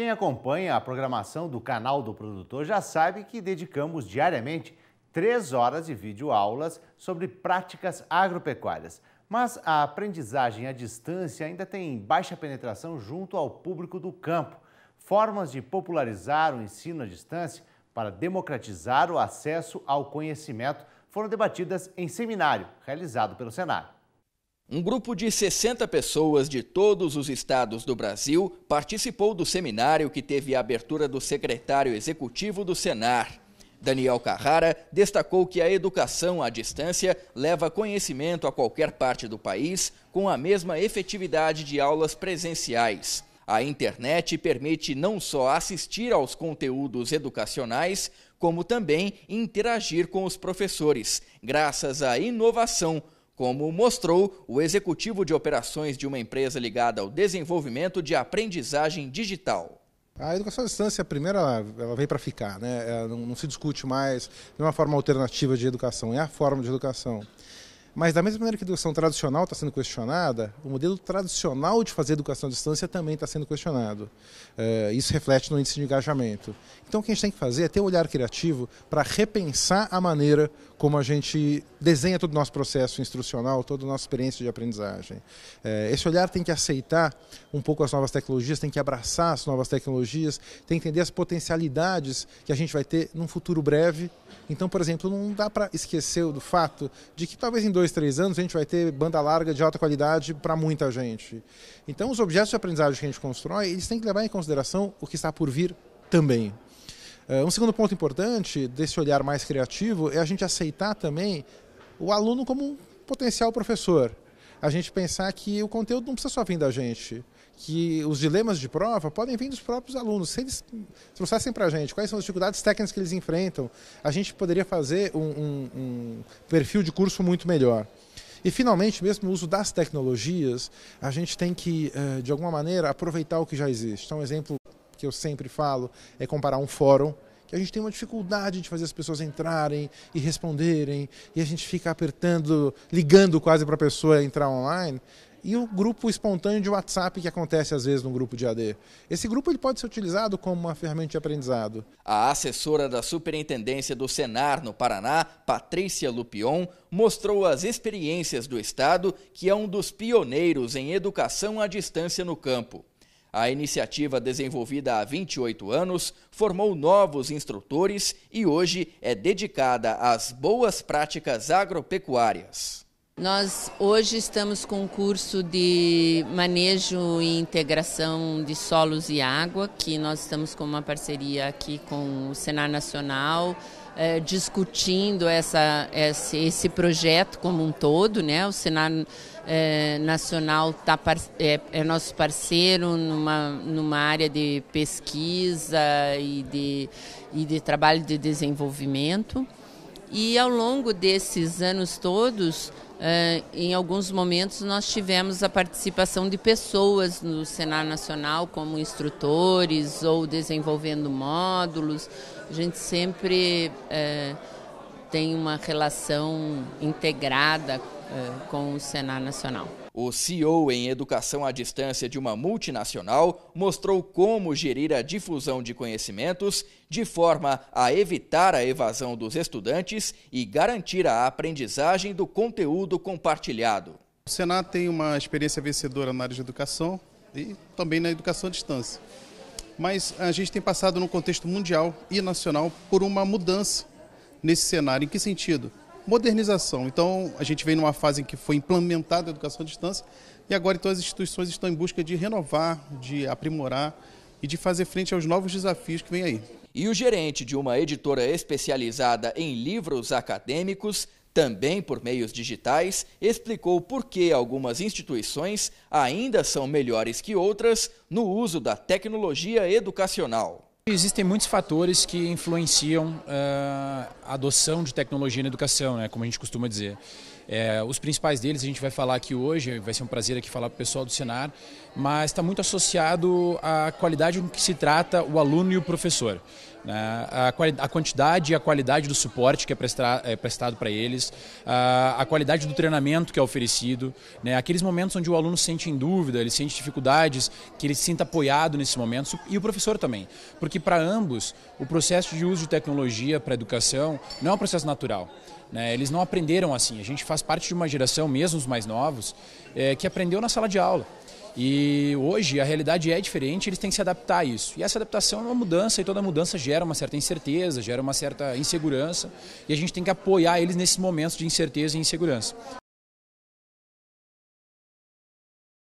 Quem acompanha a programação do canal do produtor já sabe que dedicamos diariamente três horas de videoaulas sobre práticas agropecuárias. Mas a aprendizagem à distância ainda tem baixa penetração junto ao público do campo. Formas de popularizar o ensino à distância para democratizar o acesso ao conhecimento foram debatidas em seminário realizado pelo Senado. Um grupo de 60 pessoas de todos os estados do Brasil participou do seminário que teve a abertura do secretário executivo do Senar. Daniel Carrara destacou que a educação à distância leva conhecimento a qualquer parte do país com a mesma efetividade de aulas presenciais. A internet permite não só assistir aos conteúdos educacionais, como também interagir com os professores, graças à inovação como mostrou o executivo de operações de uma empresa ligada ao desenvolvimento de aprendizagem digital. A educação à distância, primeiro, ela, ela veio para ficar, né? Não, não, se discute mais de uma forma alternativa de educação, é a forma de educação. Mas da mesma maneira que a educação tradicional está sendo questionada, o modelo tradicional de fazer educação à distância também está sendo questionado. Uh, isso reflete no índice de engajamento. Então o que a gente tem que fazer é ter um olhar criativo para repensar a maneira como a gente desenha todo o nosso processo instrucional, toda a nossa experiência de aprendizagem. Uh, esse olhar tem que aceitar um pouco as novas tecnologias, tem que abraçar as novas tecnologias, tem que entender as potencialidades que a gente vai ter num futuro breve. Então, por exemplo, não dá para esquecer do fato de que talvez em dois dois, três anos, a gente vai ter banda larga de alta qualidade para muita gente. Então, os objetos de aprendizagem que a gente constrói, eles têm que levar em consideração o que está por vir também. Eh, um segundo ponto importante desse olhar mais criativo é a gente aceitar também o aluno como um potencial professor. A gente pensar que o conteúdo não precisa só vir da gente que os dilemas de prova podem vir dos próprios alunos. Se eles trouxessem para a gente quais são as dificuldades técnicas que eles enfrentam, a gente poderia fazer um, um, um perfil de curso muito melhor. E, finalmente, mesmo o uso das tecnologias, a gente tem que, eh, de alguma maneira, aproveitar o que já existe. Então, um exemplo que eu sempre falo é comparar um fórum que a gente tem uma dificuldade de fazer as pessoas entrarem e responderem, e a gente fica apertando, ligando quase para a pessoa entrar online. E o grupo espontâneo de WhatsApp que acontece às vezes no grupo de AD. Esse grupo ele pode ser utilizado como uma ferramenta de aprendizado. A assessora da Superintendência do Senar no Paraná, Patrícia Lupion, mostrou as experiências do estado, que é um dos pioneiros em educação à distância no campo. A iniciativa, desenvolvida há 28 anos, formou novos instrutores e hoje é dedicada às boas práticas agropecuárias. Nós hoje estamos com um curso de manejo e integração de solos e água, que nós estamos com uma parceria aqui com o Senar Nacional, é, discutindo essa, esse, esse, projeto como um todo, né? O Senado é, Nacional tá é, é, nosso parceiro numa, numa área de pesquisa e de, e de trabalho de desenvolvimento. E ao longo desses anos todos, eh, em alguns momentos nós tivemos a participação de pessoas no Senar Nacional, como instrutores ou desenvolvendo módulos. A gente sempre eh, tem uma relação integrada eh, com o Senar Nacional. O CEO em educação à distância de uma multinacional mostrou como gerir a difusão de conhecimentos de forma a evitar a evasão dos estudantes e garantir a aprendizagem do conteúdo compartilhado. O Senat tem uma experiência vencedora na área de educação e também na educação à distância. Mas a gente tem passado no contexto mundial e nacional por uma mudança nesse cenário. Em que sentido? modernização. Então, a gente vem numa fase em que foi implementada a educação à distância e agora então as instituições estão em busca de renovar, de aprimorar e de fazer frente aos novos desafios que vem aí. E o gerente de uma editora especializada em livros acadêmicos, também por meios digitais, explicou por que algumas instituições ainda são melhores que outras no uso da tecnologia educacional. Existem muitos fatores que influenciam eh, adoção de tecnologia na educação, né, como a gente costuma dizer. É, os principais deles a gente vai falar aqui hoje, vai ser um prazer aqui falar para o pessoal do Senar, mas está muito associado à qualidade com que se trata o aluno e o professor. Né? A, a, quantidade e a qualidade do suporte que é, é prestado para eles, a, a, qualidade do treinamento que é oferecido, né? aqueles momentos onde o aluno sente em dúvida, ele sente dificuldades, que ele se sinta apoiado nesse momento, e o professor também. Porque para ambos, o processo de uso de tecnologia para a educação não é um processo natural. Né? Eles não aprenderam assim. A gente faz parte de uma geração, mesmo os mais novos, é, que aprendeu na sala de aula. E hoje a realidade é diferente, eles têm que se adaptar a isso. E essa adaptação é uma mudança, e toda mudança gera uma certa incerteza, gera uma certa insegurança, e a gente tem que apoiar eles nesses momentos de incerteza e insegurança.